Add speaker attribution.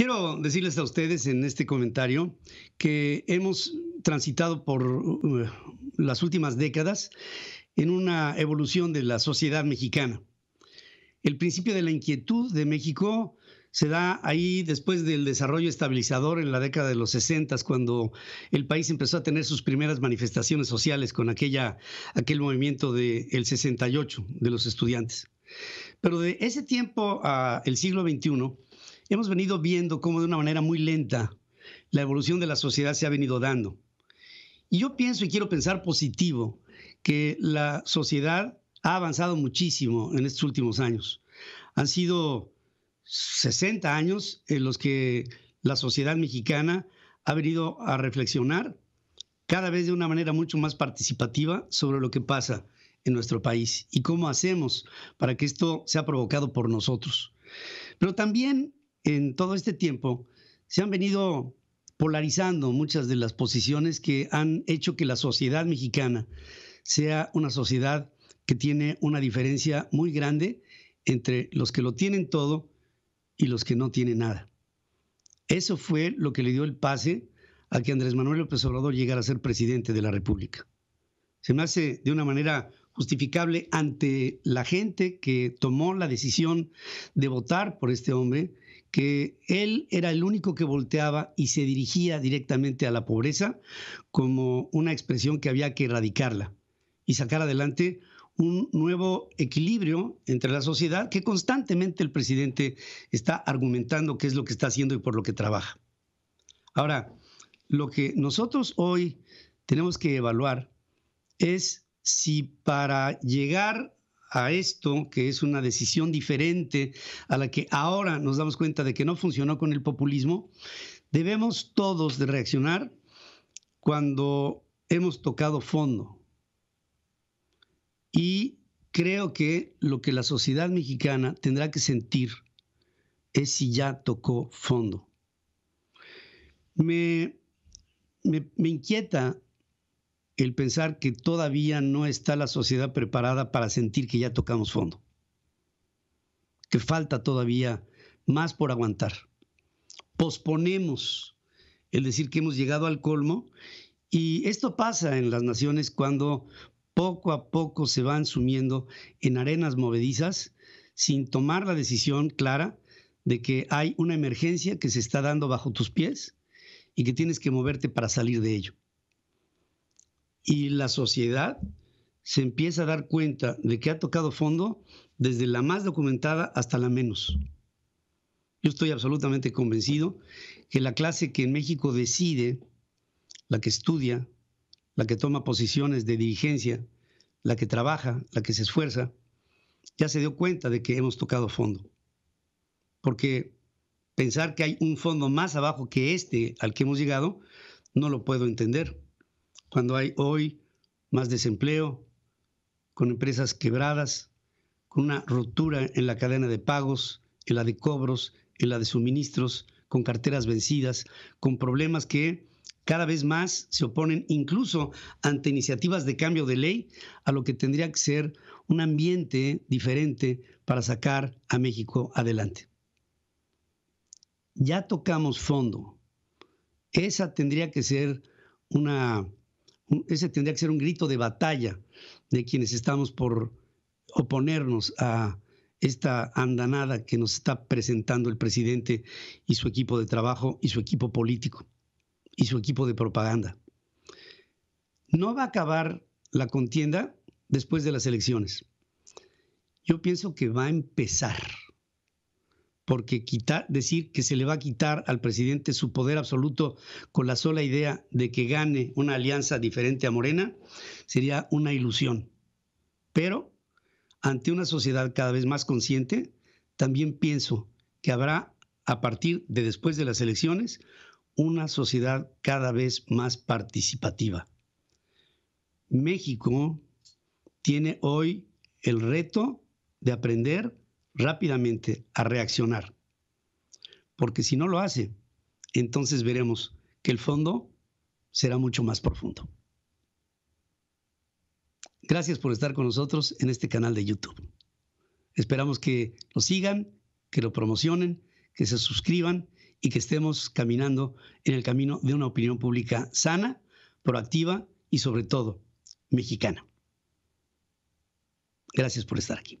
Speaker 1: Quiero decirles a ustedes en este comentario que hemos transitado por uh, las últimas décadas en una evolución de la sociedad mexicana. El principio de la inquietud de México se da ahí después del desarrollo estabilizador en la década de los 60, cuando el país empezó a tener sus primeras manifestaciones sociales con aquella, aquel movimiento del 68 de los estudiantes. Pero de ese tiempo al siglo XXI, hemos venido viendo cómo de una manera muy lenta la evolución de la sociedad se ha venido dando. Y yo pienso y quiero pensar positivo que la sociedad ha avanzado muchísimo en estos últimos años. Han sido 60 años en los que la sociedad mexicana ha venido a reflexionar cada vez de una manera mucho más participativa sobre lo que pasa en nuestro país y cómo hacemos para que esto sea provocado por nosotros. Pero también en todo este tiempo se han venido polarizando muchas de las posiciones que han hecho que la sociedad mexicana sea una sociedad que tiene una diferencia muy grande entre los que lo tienen todo y los que no tienen nada. Eso fue lo que le dio el pase a que Andrés Manuel López Obrador llegara a ser presidente de la República. Se me hace de una manera justificable ante la gente que tomó la decisión de votar por este hombre que él era el único que volteaba y se dirigía directamente a la pobreza como una expresión que había que erradicarla y sacar adelante un nuevo equilibrio entre la sociedad que constantemente el presidente está argumentando qué es lo que está haciendo y por lo que trabaja. Ahora, lo que nosotros hoy tenemos que evaluar es si para llegar a esto, que es una decisión diferente a la que ahora nos damos cuenta de que no funcionó con el populismo, debemos todos reaccionar cuando hemos tocado fondo. Y creo que lo que la sociedad mexicana tendrá que sentir es si ya tocó fondo. me inquieta el pensar que todavía no está la sociedad preparada para sentir que ya tocamos fondo, que falta todavía más por aguantar. Posponemos el decir que hemos llegado al colmo y esto pasa en las naciones cuando poco a poco se van sumiendo en arenas movedizas sin tomar la decisión clara de que hay una emergencia que se está dando bajo tus pies y que tienes que moverte para salir de ello y la sociedad se empieza a dar cuenta de que ha tocado fondo desde la más documentada hasta la menos. Yo estoy absolutamente convencido que la clase que en México decide, la que estudia, la que toma posiciones de dirigencia, la que trabaja, la que se esfuerza, ya se dio cuenta de que hemos tocado fondo. Porque pensar que hay un fondo más abajo que este al que hemos llegado, no lo puedo entender cuando hay hoy más desempleo, con empresas quebradas, con una ruptura en la cadena de pagos, en la de cobros, en la de suministros, con carteras vencidas, con problemas que cada vez más se oponen incluso ante iniciativas de cambio de ley a lo que tendría que ser un ambiente diferente para sacar a México adelante. Ya tocamos fondo. Esa tendría que ser una ese tendría que ser un grito de batalla de quienes estamos por oponernos a esta andanada que nos está presentando el presidente y su equipo de trabajo y su equipo político y su equipo de propaganda. No va a acabar la contienda después de las elecciones. Yo pienso que va a empezar porque decir que se le va a quitar al presidente su poder absoluto con la sola idea de que gane una alianza diferente a Morena sería una ilusión. Pero ante una sociedad cada vez más consciente, también pienso que habrá a partir de después de las elecciones una sociedad cada vez más participativa. México tiene hoy el reto de aprender rápidamente a reaccionar. Porque si no lo hace, entonces veremos que el fondo será mucho más profundo. Gracias por estar con nosotros en este canal de YouTube. Esperamos que lo sigan, que lo promocionen, que se suscriban y que estemos caminando en el camino de una opinión pública sana, proactiva y sobre todo mexicana. Gracias por estar aquí.